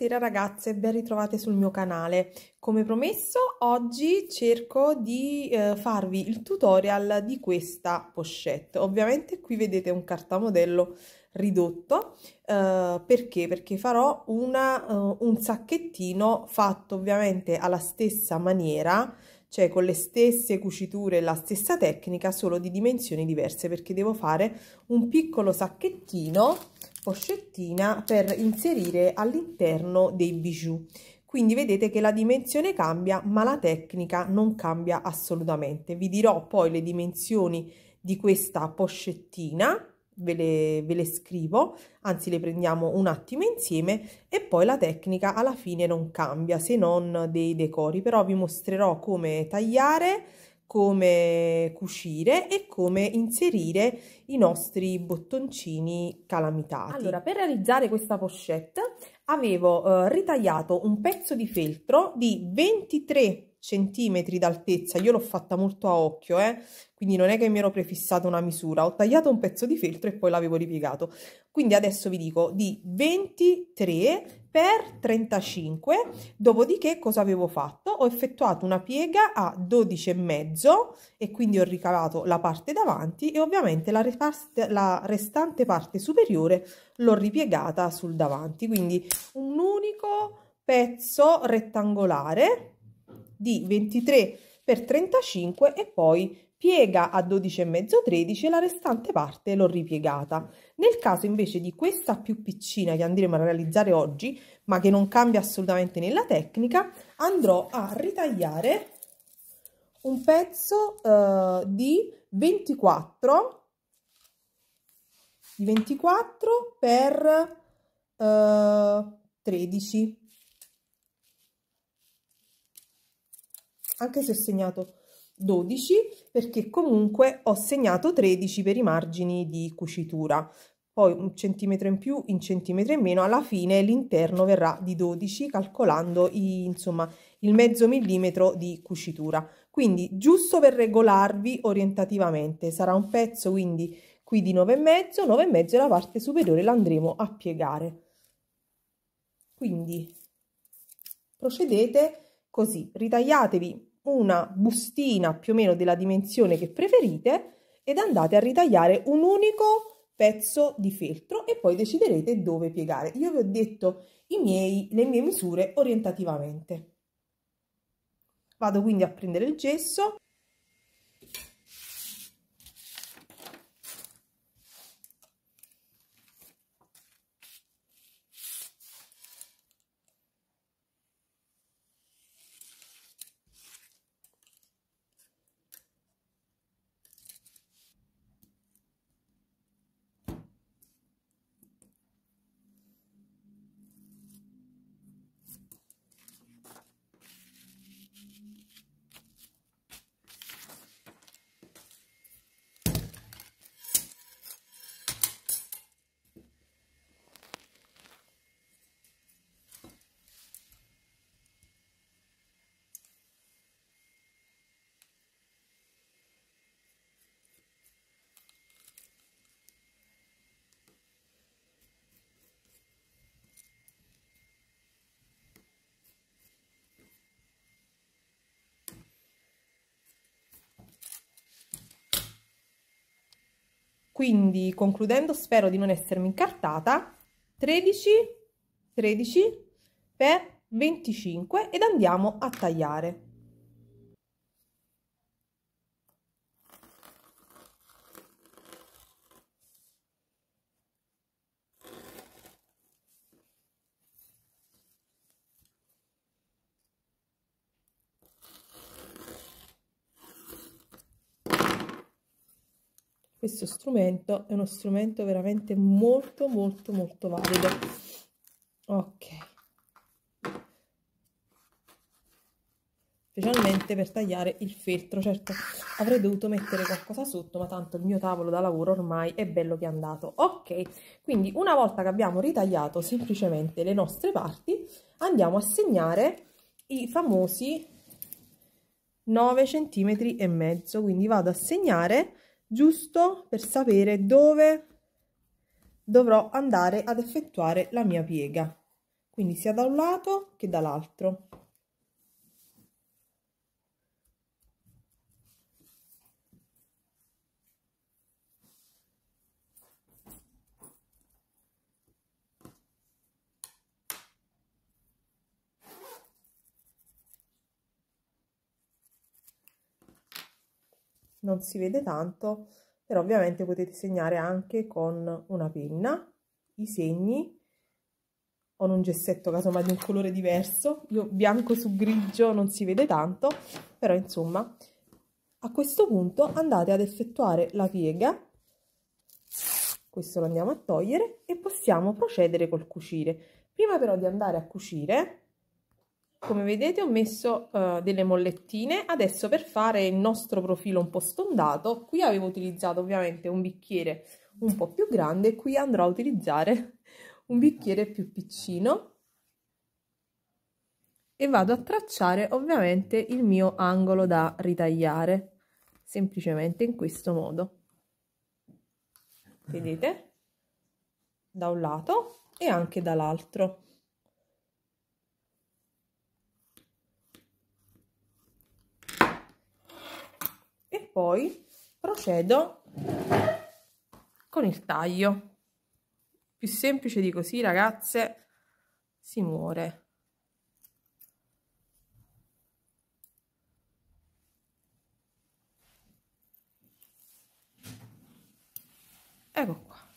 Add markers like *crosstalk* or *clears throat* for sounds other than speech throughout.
Buonasera ragazze, ben ritrovate sul mio canale. Come promesso, oggi cerco di eh, farvi il tutorial di questa pochette. Ovviamente qui vedete un cartamodello ridotto, eh, perché? Perché farò una, eh, un sacchettino fatto ovviamente alla stessa maniera, cioè con le stesse cuciture e la stessa tecnica, solo di dimensioni diverse, perché devo fare un piccolo sacchettino pochettina per inserire all'interno dei bijou quindi vedete che la dimensione cambia ma la tecnica non cambia assolutamente vi dirò poi le dimensioni di questa pochettina Ve le, ve le, scrivo, anzi le prendiamo un attimo insieme e poi la tecnica alla fine non cambia se non dei decori, però vi mostrerò come tagliare come cucire e come inserire i nostri bottoncini calamitati. Allora, per realizzare questa pochette avevo eh, ritagliato un pezzo di feltro di 23 centimetri d'altezza, io l'ho fatta molto a occhio, eh? quindi non è che mi ero prefissata una misura, ho tagliato un pezzo di feltro e poi l'avevo ripiegato. Quindi adesso vi dico di 23 per 35, dopodiché cosa avevo fatto? Ho effettuato una piega a 12 e mezzo e quindi ho ricavato la parte davanti e ovviamente la, la restante parte superiore l'ho ripiegata sul davanti, quindi un unico pezzo rettangolare di 23 per 35 e poi piega a 12,5-13 e la restante parte l'ho ripiegata. Nel caso invece di questa più piccina che andremo a realizzare oggi, ma che non cambia assolutamente nella tecnica, andrò a ritagliare un pezzo eh, di 24 di 24 per eh, 13 anche se ho segnato 12 perché comunque ho segnato 13 per i margini di cucitura poi un centimetro in più un centimetro in meno alla fine l'interno verrà di 12 calcolando i, insomma il mezzo millimetro di cucitura quindi giusto per regolarvi orientativamente sarà un pezzo quindi qui di 9 e mezzo 9 e mezzo la parte superiore l'andremo a piegare quindi procedete così ritagliatevi una bustina più o meno della dimensione che preferite ed andate a ritagliare un unico pezzo di feltro e poi deciderete dove piegare. Io vi ho detto miei, le mie misure orientativamente. Vado quindi a prendere il gesso Quindi concludendo spero di non essermi incartata, 13, 13 per 25 ed andiamo a tagliare. questo strumento è uno strumento veramente molto molto molto valido ok specialmente per tagliare il feltro certo avrei dovuto mettere qualcosa sotto ma tanto il mio tavolo da lavoro ormai è bello che è andato ok quindi una volta che abbiamo ritagliato semplicemente le nostre parti andiamo a segnare i famosi 9 centimetri e mezzo quindi vado a segnare giusto per sapere dove dovrò andare ad effettuare la mia piega quindi sia da un lato che dall'altro non si vede tanto, però ovviamente potete segnare anche con una penna i segni con un gessetto casomai di un colore diverso, io bianco su grigio non si vede tanto, però insomma a questo punto andate ad effettuare la piega, questo lo andiamo a togliere e possiamo procedere col cucire. Prima però di andare a cucire come vedete ho messo uh, delle mollettine, adesso per fare il nostro profilo un po' stondato, qui avevo utilizzato ovviamente un bicchiere un po' più grande, qui andrò a utilizzare un bicchiere più piccino e vado a tracciare ovviamente il mio angolo da ritagliare, semplicemente in questo modo. Vedete? Da un lato e anche dall'altro. poi procedo con il taglio più semplice di così ragazze si muore ecco qua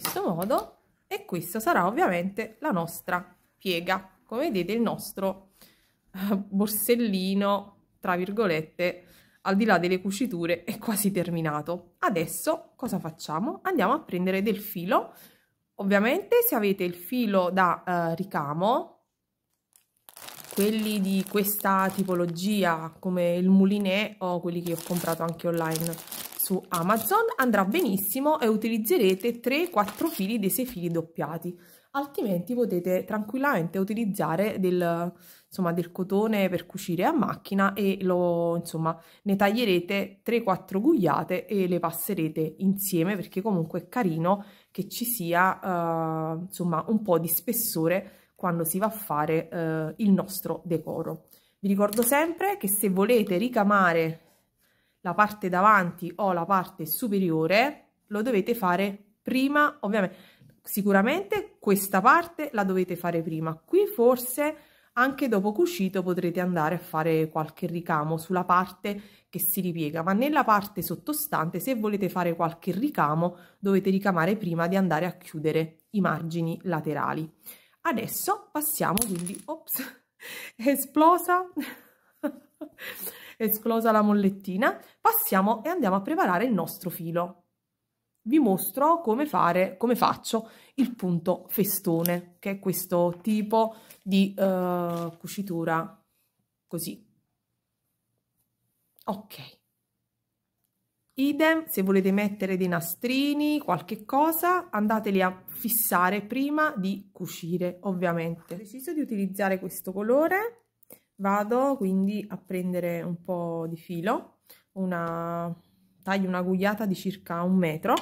questo modo e questa sarà ovviamente la nostra piega come vedete il nostro eh, borsellino tra virgolette al di là delle cuciture è quasi terminato adesso cosa facciamo andiamo a prendere del filo ovviamente se avete il filo da eh, ricamo quelli di questa tipologia come il mulinè o quelli che ho comprato anche online su Amazon andrà benissimo e utilizzerete 3-4 fili dei 6 fili doppiati altrimenti potete tranquillamente utilizzare del, insomma, del, cotone per cucire a macchina e lo, insomma, ne taglierete 3-4 gugliate e le passerete insieme perché comunque è carino che ci sia eh, insomma, un po' di spessore quando si va a fare eh, il nostro decoro. Vi ricordo sempre che se volete ricamare la parte davanti o la parte superiore lo dovete fare prima ovviamente sicuramente questa parte la dovete fare prima qui forse anche dopo cucito potrete andare a fare qualche ricamo sulla parte che si ripiega ma nella parte sottostante se volete fare qualche ricamo dovete ricamare prima di andare a chiudere i margini laterali adesso passiamo quindi ops *laughs* esplosa esclusa la mollettina, passiamo e andiamo a preparare il nostro filo. Vi mostro come fare, come faccio il punto festone, che è questo tipo di uh, cucitura così. Ok. Idem, se volete mettere dei nastrini, qualche cosa, andateli a fissare prima di cucire, ovviamente. Ho deciso di utilizzare questo colore vado quindi a prendere un po' di filo, una, taglio una gugliata di circa un metro,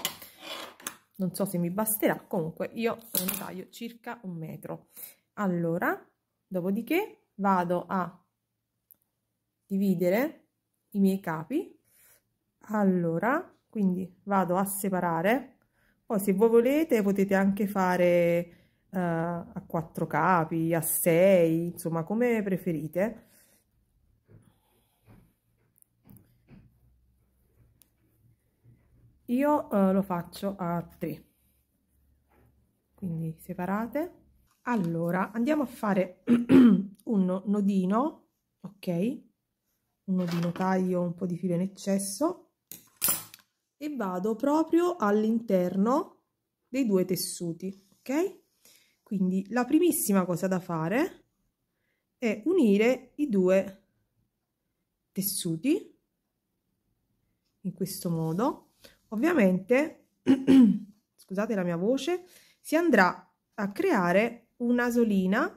non so se mi basterà, comunque io ne taglio circa un metro. Allora, dopodiché vado a dividere i miei capi, allora quindi vado a separare, poi se voi volete potete anche fare eh, a quattro capi, a sei, insomma come preferite. Io eh, lo faccio a tre. Quindi separate. Allora, andiamo a fare *clears throat* un nodino, ok? Un nodino taglio, un po' di filo in eccesso e vado proprio all'interno dei due tessuti, ok? Quindi la primissima cosa da fare è unire i due tessuti in questo modo. Ovviamente, *clears throat* scusate la mia voce, si andrà a creare una solina.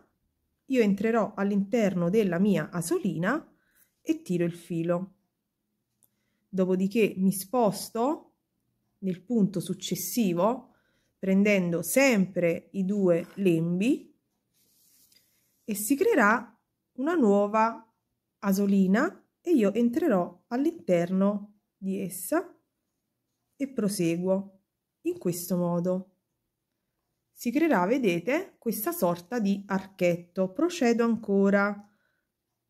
Io entrerò all'interno della mia asolina e tiro il filo. Dopodiché mi sposto nel punto successivo prendendo sempre i due lembi e si creerà una nuova asolina e io entrerò all'interno di essa e proseguo in questo modo. Si creerà, vedete, questa sorta di archetto. Procedo ancora,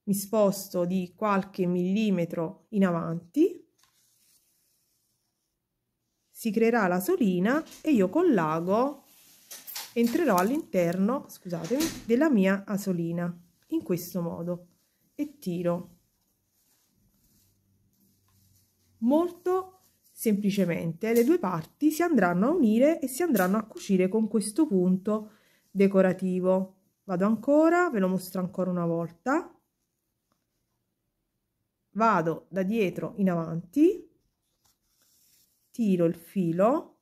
mi sposto di qualche millimetro in avanti si creerà la solina e io l'ago entrerò all'interno, scusatemi, della mia asolina, in questo modo, e tiro molto semplicemente le due parti si andranno a unire e si andranno a cucire con questo punto decorativo vado ancora ve lo mostro ancora una volta vado da dietro in avanti tiro il filo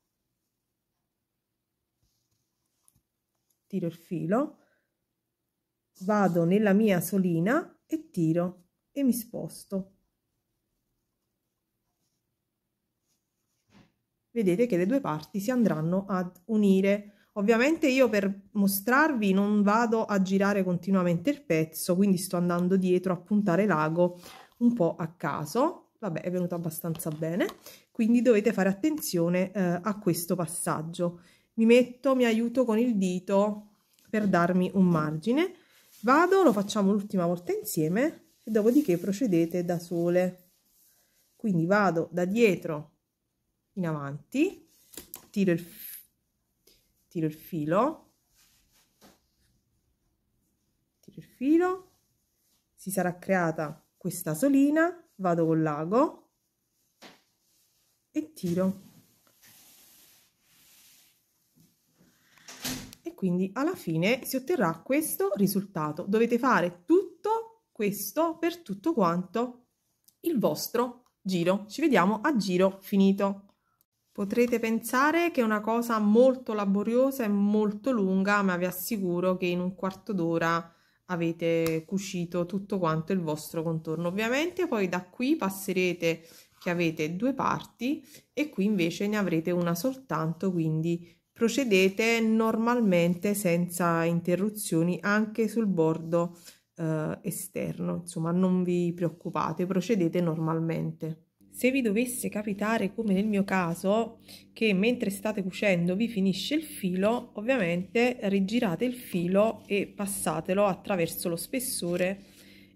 tiro il filo vado nella mia solina e tiro e mi sposto vedete che le due parti si andranno ad unire Ovviamente io per mostrarvi non vado a girare continuamente il pezzo, quindi sto andando dietro a puntare l'ago un po' a caso vabbè è venuto abbastanza bene quindi dovete fare attenzione eh, a questo passaggio mi metto mi aiuto con il dito per darmi un margine vado lo facciamo l'ultima volta insieme e dopodiché procedete da sole quindi vado da dietro in avanti tiro il, tiro il filo tiro il filo si sarà creata questa solina vado con l'ago e tiro e quindi alla fine si otterrà questo risultato dovete fare tutto questo per tutto quanto il vostro giro ci vediamo a giro finito Potrete pensare che è una cosa molto laboriosa e molto lunga, ma vi assicuro che in un quarto d'ora avete cucito tutto quanto il vostro contorno ovviamente poi da qui passerete che avete due parti e qui invece ne avrete una soltanto quindi procedete normalmente senza interruzioni anche sul bordo eh, esterno insomma non vi preoccupate procedete normalmente se vi dovesse capitare come nel mio caso che mentre state cucendo vi finisce il filo ovviamente rigirate il filo e passatelo attraverso lo spessore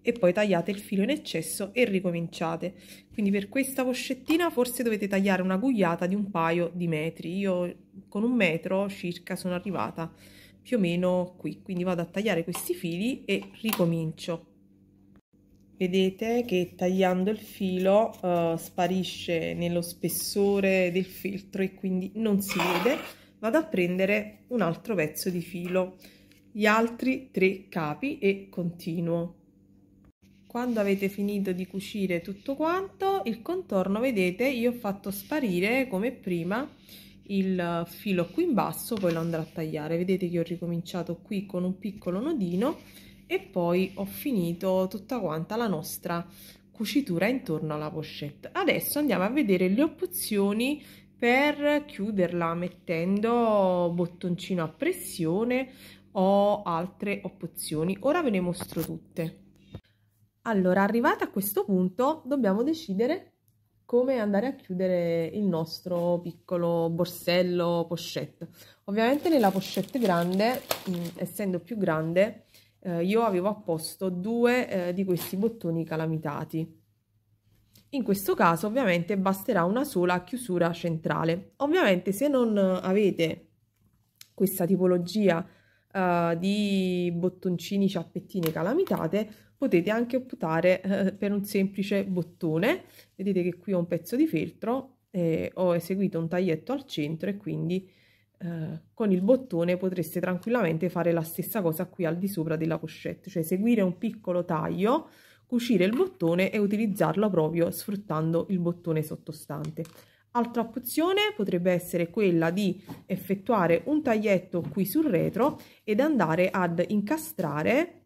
e poi tagliate il filo in eccesso e ricominciate quindi per questa poscettina forse dovete tagliare una gugliata di un paio di metri io con un metro circa sono arrivata più o meno qui quindi vado a tagliare questi fili e ricomincio vedete che tagliando il filo uh, sparisce nello spessore del filtro e quindi non si vede vado a prendere un altro pezzo di filo gli altri tre capi e continuo quando avete finito di cucire tutto quanto il contorno vedete io ho fatto sparire come prima il filo qui in basso poi lo andrò a tagliare vedete che ho ricominciato qui con un piccolo nodino e poi ho finito tutta quanta la nostra cucitura intorno alla pochette adesso andiamo a vedere le opzioni per chiuderla mettendo bottoncino a pressione o altre opzioni ora ve ne mostro tutte allora arrivata a questo punto dobbiamo decidere come andare a chiudere il nostro piccolo borsello pochette ovviamente nella pochette grande mm, essendo più grande eh, io avevo apposto due eh, di questi bottoni calamitati. In questo caso ovviamente basterà una sola chiusura centrale. Ovviamente se non avete questa tipologia eh, di bottoncini ciappettine calamitate potete anche optare eh, per un semplice bottone. Vedete che qui ho un pezzo di feltro, eh, ho eseguito un taglietto al centro e quindi eh, con il bottone potreste tranquillamente fare la stessa cosa qui al di sopra della pochette, cioè seguire un piccolo taglio, cucire il bottone e utilizzarlo proprio sfruttando il bottone sottostante. Altra opzione potrebbe essere quella di effettuare un taglietto qui sul retro ed andare ad incastrare,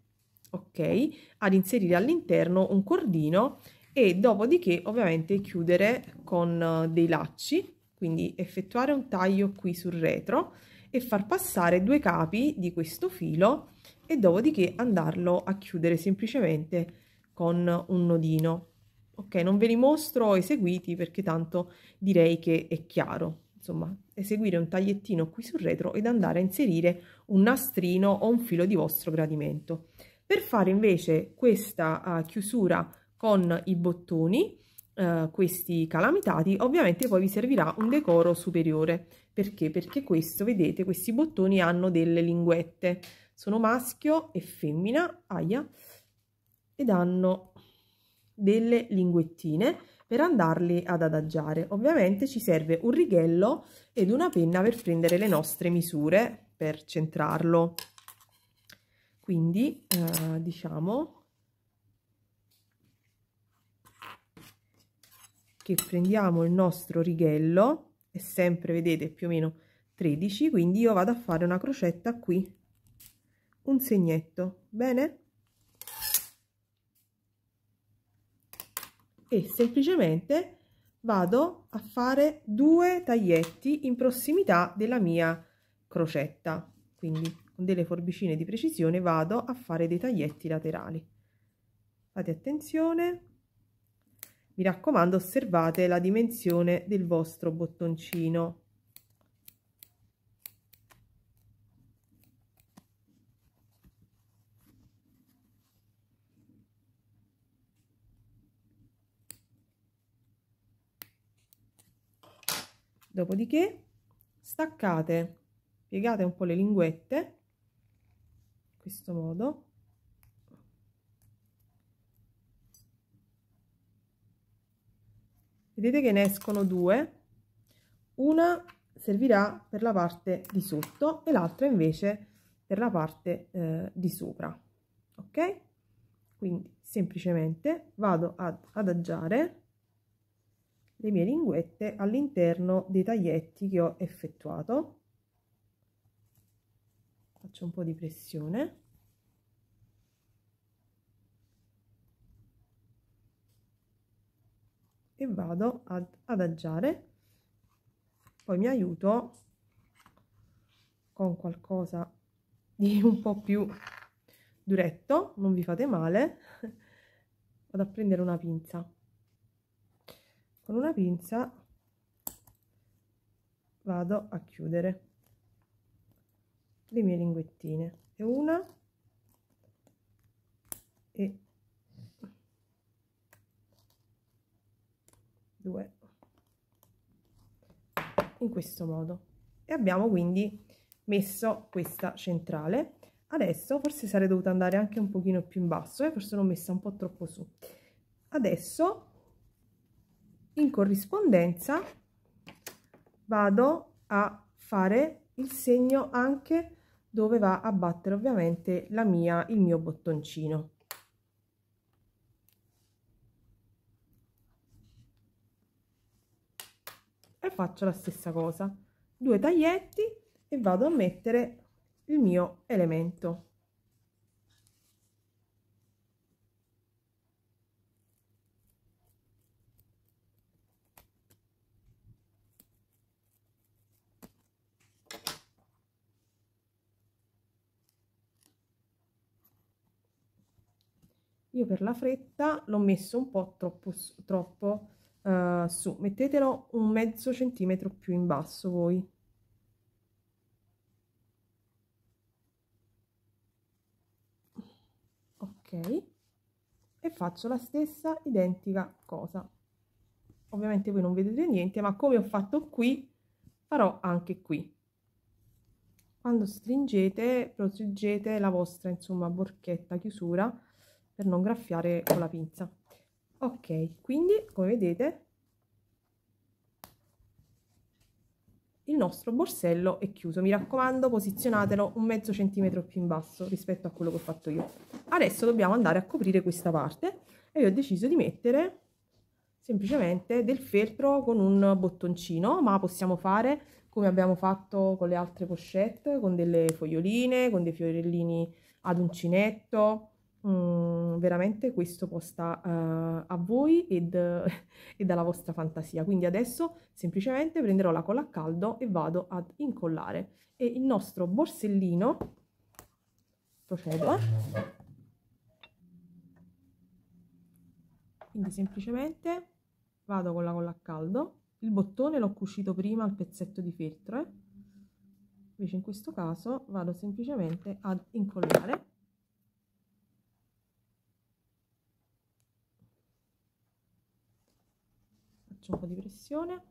ok, ad inserire all'interno un cordino e dopodiché ovviamente chiudere con eh, dei lacci quindi effettuare un taglio qui sul retro e far passare due capi di questo filo e dopodiché andarlo a chiudere semplicemente con un nodino. Ok, non ve li mostro eseguiti perché tanto direi che è chiaro. Insomma, eseguire un tagliettino qui sul retro ed andare a inserire un nastrino o un filo di vostro gradimento. Per fare invece questa uh, chiusura con i bottoni eh, questi calamitati, ovviamente poi vi servirà un decoro superiore. Perché? Perché questo, vedete, questi bottoni hanno delle linguette. Sono maschio e femmina, aia, ed hanno delle linguettine per andarli ad adagiare. Ovviamente ci serve un righello ed una penna per prendere le nostre misure per centrarlo. Quindi, eh, diciamo, che prendiamo il nostro righello è sempre vedete più o meno 13 quindi io vado a fare una crocetta qui un segnetto bene e semplicemente vado a fare due taglietti in prossimità della mia crocetta quindi con delle forbicine di precisione vado a fare dei taglietti laterali fate attenzione mi raccomando osservate la dimensione del vostro bottoncino dopodiché staccate piegate un po' le linguette in questo modo vedete che ne escono due una servirà per la parte di sotto e l'altra invece per la parte eh, di sopra ok quindi semplicemente vado ad adagiare le mie linguette all'interno dei taglietti che ho effettuato faccio un po di pressione e vado ad adagiare poi mi aiuto con qualcosa di *laughs* un po' più duretto, non vi fate male, *laughs* vado a prendere una pinza. Con una pinza vado a chiudere le mie linguettine e una e 2 in questo modo e abbiamo quindi messo questa centrale adesso forse sarei dovuta andare anche un pochino più in basso e eh? forse l'ho messa un po' troppo su adesso in corrispondenza vado a fare il segno anche dove va a battere ovviamente la mia il mio bottoncino e faccio la stessa cosa due taglietti e vado a mettere il mio elemento io per la fretta l'ho messo un po' troppo, troppo uh, su, mettetelo un mezzo centimetro più in basso voi. Ok, e faccio la stessa identica cosa. Ovviamente voi non vedete niente, ma come ho fatto qui, farò anche qui quando stringete proteggete la vostra insomma borchetta chiusura per non graffiare con la pinza ok quindi come vedete il nostro borsello è chiuso mi raccomando posizionatelo un mezzo centimetro più in basso rispetto a quello che ho fatto io adesso dobbiamo andare a coprire questa parte e io ho deciso di mettere semplicemente del feltro con un bottoncino ma possiamo fare come abbiamo fatto con le altre pochette con delle foglioline con dei fiorellini ad uncinetto mm, veramente questo posta uh, a voi ed, *laughs* ed dalla vostra fantasia. Quindi adesso semplicemente prenderò la colla a caldo e vado ad incollare. E il nostro borsellino, procedo, quindi semplicemente vado con la colla a caldo, il bottone l'ho cucito prima al pezzetto di feltro, eh? invece in questo caso vado semplicemente ad incollare faccio un po' di pressione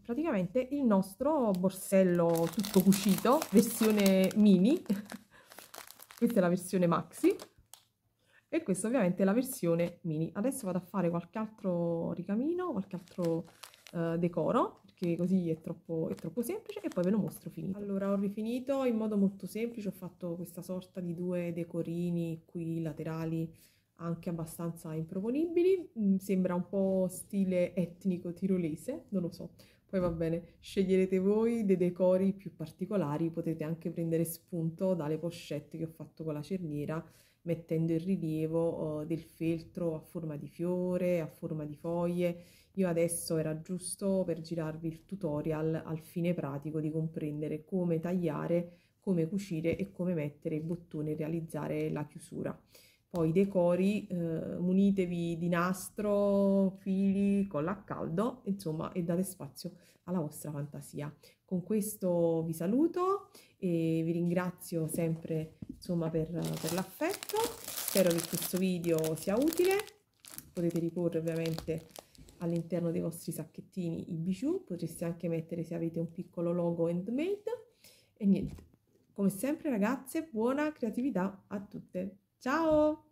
praticamente il nostro borsello tutto cucito versione mini *laughs* questa è la versione maxi e questa ovviamente è la versione mini adesso vado a fare qualche altro ricamino qualche altro eh, decoro perché così è troppo, è troppo semplice e poi ve lo mostro finito. Allora ho rifinito in modo molto semplice, ho fatto questa sorta di due decorini qui laterali anche abbastanza improponibili, mm, sembra un po' stile etnico tirolese, non lo so, poi va bene, sceglierete voi dei decori più particolari, potete anche prendere spunto dalle pochette che ho fatto con la cerniera mettendo in rilievo eh, del feltro a forma di fiore, a forma di foglie. Io adesso era giusto per girarvi il tutorial al fine pratico di comprendere come tagliare, come cucire e come mettere i bottoni e realizzare la chiusura. Poi decori, eh, munitevi di nastro, fili, colla a caldo, insomma, e date spazio alla vostra fantasia. Con questo vi saluto e vi ringrazio sempre, insomma, per, per l'affetto. Spero che questo video sia utile. Potete riporre ovviamente all'interno dei vostri sacchettini i bijou, potreste anche mettere se avete un piccolo logo handmade e niente. Come sempre ragazze, buona creatività a tutte. Ciao!